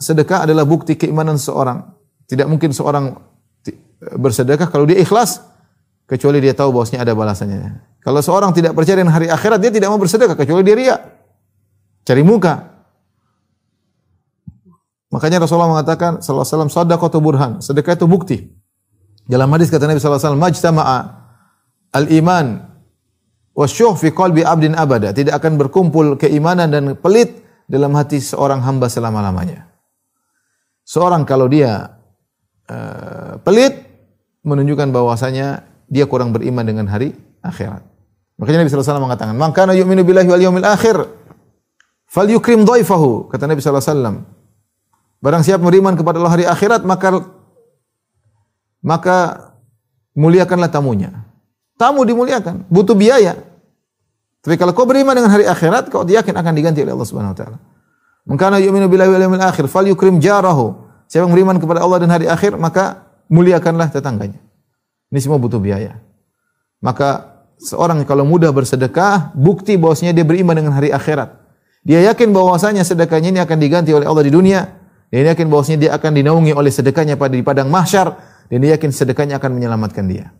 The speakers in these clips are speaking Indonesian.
sedekah adalah bukti keimanan seorang. Tidak mungkin seorang bersedekah kalau dia ikhlas kecuali dia tahu bahwasanya ada balasannya. Kalau seorang tidak percaya dengan hari akhirat dia tidak mau bersedekah kecuali dia riya. Cari muka. Makanya Rasulullah mengatakan sallallahu alaihi wasallam sadaqatu burhan, sedekah itu bukti. Dalam hadis kata Nabi sallallahu alaihi wasallam majtama'a al-iman wasyuh fi qalbi abdin abada, tidak akan berkumpul keimanan dan pelit dalam hati seorang hamba selama-lamanya. Seorang kalau dia uh, pelit menunjukkan bahwasanya dia kurang beriman dengan hari akhirat. Makanya Nabi SAW mengatakan, "Man kana yu'minu billahi wal yawmil akhir falyukrim dhaifahu." Kata Nabi SAW, barang siapa beriman kepada Allah hari akhirat, maka maka muliakanlah tamunya. Tamu dimuliakan, butuh biaya. Tapi kalau kau beriman dengan hari akhirat, kau yakin akan diganti oleh Allah Subhanahu wa taala. Mengkana yu'minu billahi wal yawmil akhir falyukrim jarahu. Siapa yang beriman kepada Allah dan hari akhir, maka muliakanlah tetangganya. Ini semua butuh biaya. Maka seorang kalau mudah bersedekah, bukti bahwasanya dia beriman dengan hari akhirat. Dia yakin bahwasanya sedekahnya ini akan diganti oleh Allah di dunia. Dia yakin bahwasanya dia akan dinaungi oleh sedekahnya pada di padang mahsyar dan dia yakin sedekahnya akan menyelamatkan dia.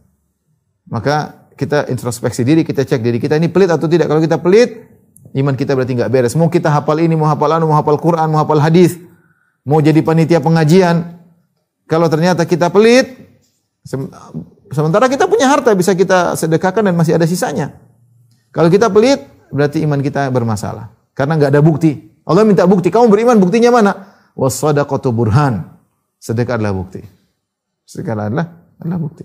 Maka kita introspeksi diri, kita cek diri kita ini pelit atau tidak. Kalau kita pelit, Iman kita berarti nggak beres. Mau kita hafal ini, mau hafal anu, mau hafal Quran, mau hafal hadis, mau jadi panitia pengajian. Kalau ternyata kita pelit, sementara kita punya harta bisa kita sedekahkan dan masih ada sisanya. Kalau kita pelit, berarti iman kita bermasalah. Karena nggak ada bukti. Allah minta bukti. Kamu beriman, buktinya mana? Wasadaqatu burhan. Sedekah adalah bukti. Sedekah adalah, adalah bukti.